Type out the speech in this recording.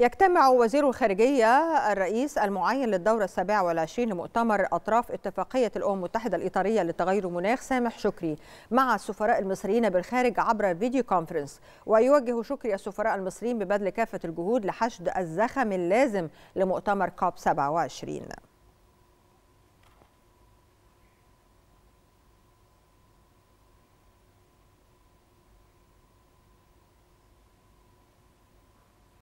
يجتمع وزير الخارجية الرئيس المعين للدورة السابعة والعشرين لمؤتمر أطراف اتفاقية الأمم المتحدة الإطارية لتغير المناخ سامح شكري مع السفراء المصريين بالخارج عبر فيديو كونفرنس ويوجه شكري السفراء المصريين ببذل كافة الجهود لحشد الزخم اللازم لمؤتمر كوب 27